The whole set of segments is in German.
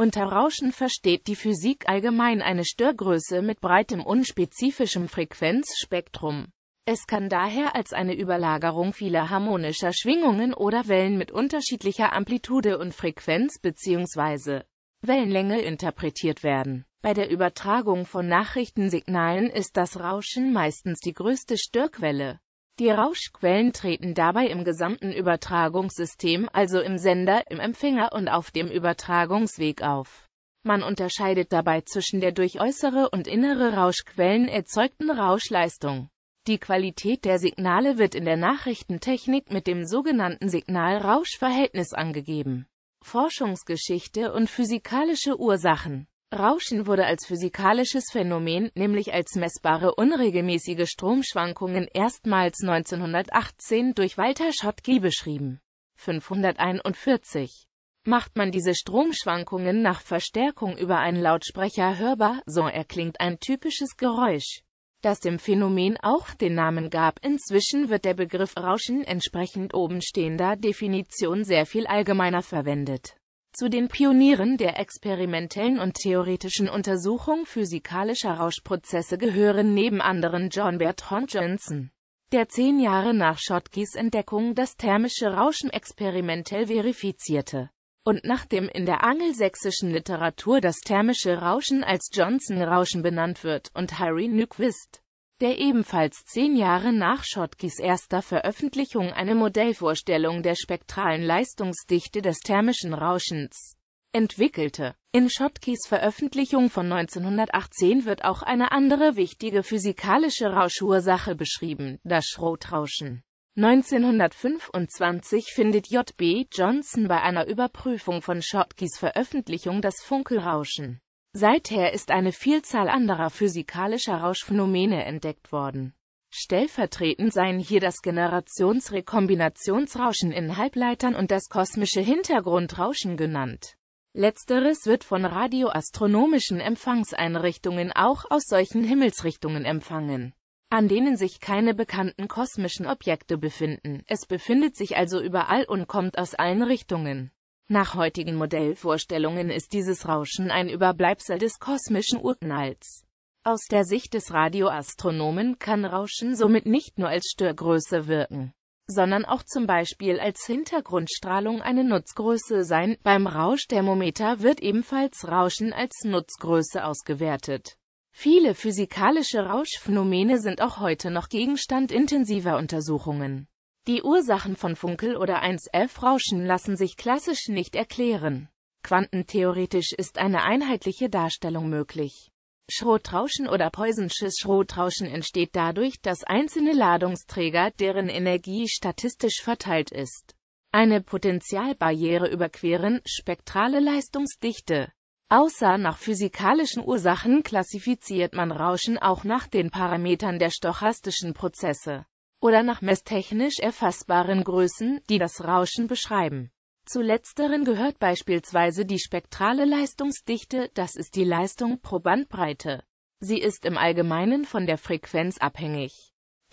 Unter Rauschen versteht die Physik allgemein eine Störgröße mit breitem unspezifischem Frequenzspektrum. Es kann daher als eine Überlagerung vieler harmonischer Schwingungen oder Wellen mit unterschiedlicher Amplitude und Frequenz bzw. Wellenlänge interpretiert werden. Bei der Übertragung von Nachrichtensignalen ist das Rauschen meistens die größte Störquelle. Die Rauschquellen treten dabei im gesamten Übertragungssystem, also im Sender, im Empfänger und auf dem Übertragungsweg auf. Man unterscheidet dabei zwischen der durch äußere und innere Rauschquellen erzeugten Rauschleistung. Die Qualität der Signale wird in der Nachrichtentechnik mit dem sogenannten Signal-Rausch-Verhältnis angegeben. Forschungsgeschichte und physikalische Ursachen Rauschen wurde als physikalisches Phänomen, nämlich als messbare unregelmäßige Stromschwankungen erstmals 1918 durch Walter Schottky beschrieben. 541. Macht man diese Stromschwankungen nach Verstärkung über einen Lautsprecher hörbar, so erklingt ein typisches Geräusch, das dem Phänomen auch den Namen gab. Inzwischen wird der Begriff Rauschen entsprechend obenstehender Definition sehr viel allgemeiner verwendet. Zu den Pionieren der experimentellen und theoretischen Untersuchung physikalischer Rauschprozesse gehören neben anderen John Bertrand Johnson, der zehn Jahre nach Schottky's Entdeckung das thermische Rauschen experimentell verifizierte, und nachdem in der angelsächsischen Literatur das thermische Rauschen als Johnson-Rauschen benannt wird, und Harry Nyquist, der ebenfalls zehn Jahre nach Schottkys erster Veröffentlichung eine Modellvorstellung der spektralen Leistungsdichte des thermischen Rauschens entwickelte. In Schottkys Veröffentlichung von 1918 wird auch eine andere wichtige physikalische Rauschursache beschrieben, das Schrotrauschen. 1925 findet J.B. Johnson bei einer Überprüfung von Schottkys Veröffentlichung das Funkelrauschen Seither ist eine Vielzahl anderer physikalischer Rauschphänomene entdeckt worden. Stellvertretend seien hier das Generationsrekombinationsrauschen in Halbleitern und das kosmische Hintergrundrauschen genannt. Letzteres wird von radioastronomischen Empfangseinrichtungen auch aus solchen Himmelsrichtungen empfangen, an denen sich keine bekannten kosmischen Objekte befinden. Es befindet sich also überall und kommt aus allen Richtungen. Nach heutigen Modellvorstellungen ist dieses Rauschen ein Überbleibsel des kosmischen Urknalls. Aus der Sicht des Radioastronomen kann Rauschen somit nicht nur als Störgröße wirken, sondern auch zum Beispiel als Hintergrundstrahlung eine Nutzgröße sein. Beim Rauschthermometer wird ebenfalls Rauschen als Nutzgröße ausgewertet. Viele physikalische Rauschphänomene sind auch heute noch Gegenstand intensiver Untersuchungen. Die Ursachen von Funkel- oder 1F-Rauschen lassen sich klassisch nicht erklären. Quantentheoretisch ist eine einheitliche Darstellung möglich. Schrotrauschen oder Poissonsches Schrotrauschen entsteht dadurch, dass einzelne Ladungsträger, deren Energie statistisch verteilt ist, eine Potentialbarriere überqueren, spektrale Leistungsdichte. Außer nach physikalischen Ursachen klassifiziert man Rauschen auch nach den Parametern der stochastischen Prozesse oder nach messtechnisch erfassbaren Größen, die das Rauschen beschreiben. Zu letzteren gehört beispielsweise die spektrale Leistungsdichte, das ist die Leistung pro Bandbreite. Sie ist im Allgemeinen von der Frequenz abhängig.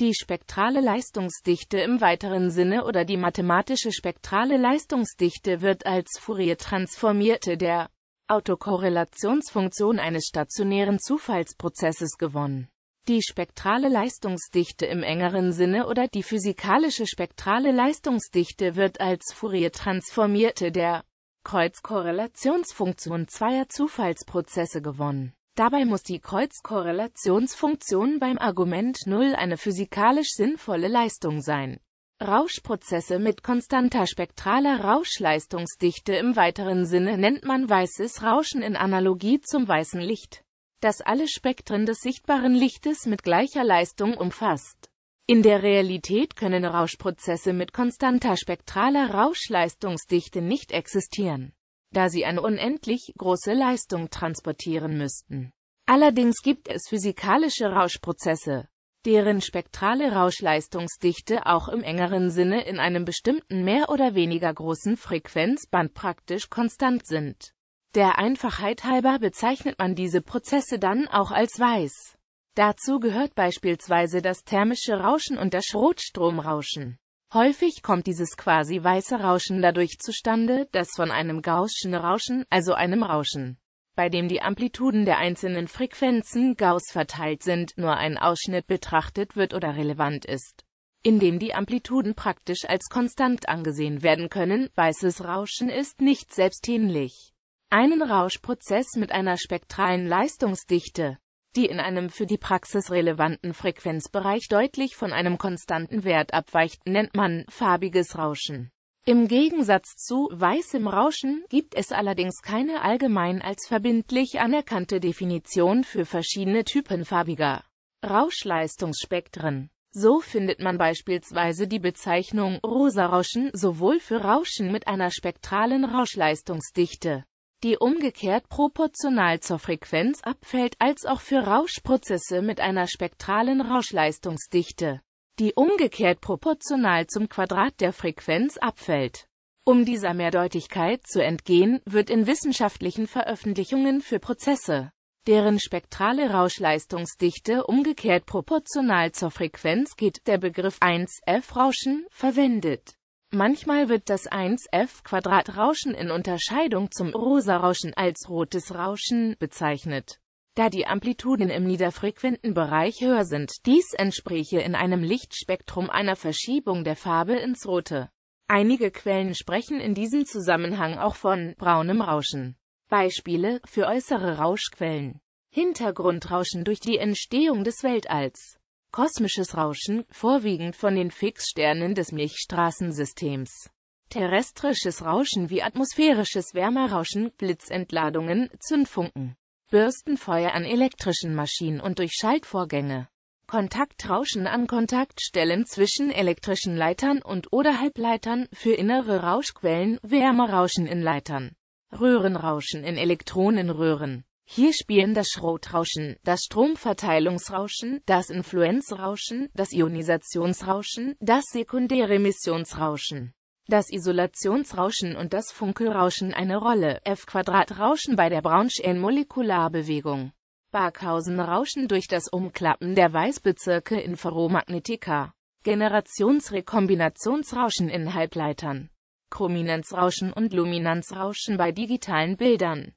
Die spektrale Leistungsdichte im weiteren Sinne oder die mathematische spektrale Leistungsdichte wird als Fourier transformierte der Autokorrelationsfunktion eines stationären Zufallsprozesses gewonnen. Die spektrale Leistungsdichte im engeren Sinne oder die physikalische spektrale Leistungsdichte wird als Fourier transformierte der Kreuzkorrelationsfunktion zweier Zufallsprozesse gewonnen. Dabei muss die Kreuzkorrelationsfunktion beim Argument 0 eine physikalisch sinnvolle Leistung sein. Rauschprozesse mit konstanter spektraler Rauschleistungsdichte im weiteren Sinne nennt man weißes Rauschen in Analogie zum weißen Licht das alle Spektren des sichtbaren Lichtes mit gleicher Leistung umfasst. In der Realität können Rauschprozesse mit konstanter spektraler Rauschleistungsdichte nicht existieren, da sie eine unendlich große Leistung transportieren müssten. Allerdings gibt es physikalische Rauschprozesse, deren spektrale Rauschleistungsdichte auch im engeren Sinne in einem bestimmten mehr oder weniger großen Frequenzband praktisch konstant sind. Der Einfachheit halber bezeichnet man diese Prozesse dann auch als weiß. Dazu gehört beispielsweise das thermische Rauschen und das Rotstromrauschen. Häufig kommt dieses quasi weiße Rauschen dadurch zustande, dass von einem Gaußschen Rauschen, also einem Rauschen, bei dem die Amplituden der einzelnen Frequenzen Gauss verteilt sind, nur ein Ausschnitt betrachtet wird oder relevant ist. Indem die Amplituden praktisch als konstant angesehen werden können, weißes Rauschen ist nicht selbstänlich einen Rauschprozess mit einer spektralen Leistungsdichte, die in einem für die Praxis relevanten Frequenzbereich deutlich von einem konstanten Wert abweicht, nennt man farbiges Rauschen. Im Gegensatz zu weißem Rauschen gibt es allerdings keine allgemein als verbindlich anerkannte Definition für verschiedene Typen farbiger Rauschleistungsspektren. So findet man beispielsweise die Bezeichnung Rosarauschen sowohl für Rauschen mit einer spektralen Rauschleistungsdichte die umgekehrt proportional zur Frequenz abfällt als auch für Rauschprozesse mit einer spektralen Rauschleistungsdichte, die umgekehrt proportional zum Quadrat der Frequenz abfällt. Um dieser Mehrdeutigkeit zu entgehen, wird in wissenschaftlichen Veröffentlichungen für Prozesse, deren spektrale Rauschleistungsdichte umgekehrt proportional zur Frequenz geht, der Begriff 1F-Rauschen verwendet Manchmal wird das 1 f quadrat rauschen in Unterscheidung zum Rosa-Rauschen als rotes Rauschen bezeichnet. Da die Amplituden im niederfrequenten Bereich höher sind, dies entspräche in einem Lichtspektrum einer Verschiebung der Farbe ins Rote. Einige Quellen sprechen in diesem Zusammenhang auch von braunem Rauschen. Beispiele für äußere Rauschquellen Hintergrundrauschen durch die Entstehung des Weltalls Kosmisches Rauschen, vorwiegend von den Fixsternen des Milchstraßensystems. Terrestrisches Rauschen wie atmosphärisches Wärmerauschen, Blitzentladungen, Zündfunken, Bürstenfeuer an elektrischen Maschinen und durch Schaltvorgänge. Kontaktrauschen an Kontaktstellen zwischen elektrischen Leitern und oder Halbleitern für innere Rauschquellen, Wärmerauschen in Leitern, Röhrenrauschen in Elektronenröhren. Hier spielen das Schrotrauschen, das Stromverteilungsrauschen, das Influenzrauschen, das Ionisationsrauschen, das Sekundäremissionsrauschen, das Isolationsrauschen und das Funkelrauschen eine Rolle. f quadratrauschen bei der Braunschen-Molekularbewegung. Barkhausen-Rauschen durch das Umklappen der Weißbezirke in Ferromagnetika. Generationsrekombinationsrauschen in Halbleitern. Chrominanzrauschen und Luminanzrauschen bei digitalen Bildern.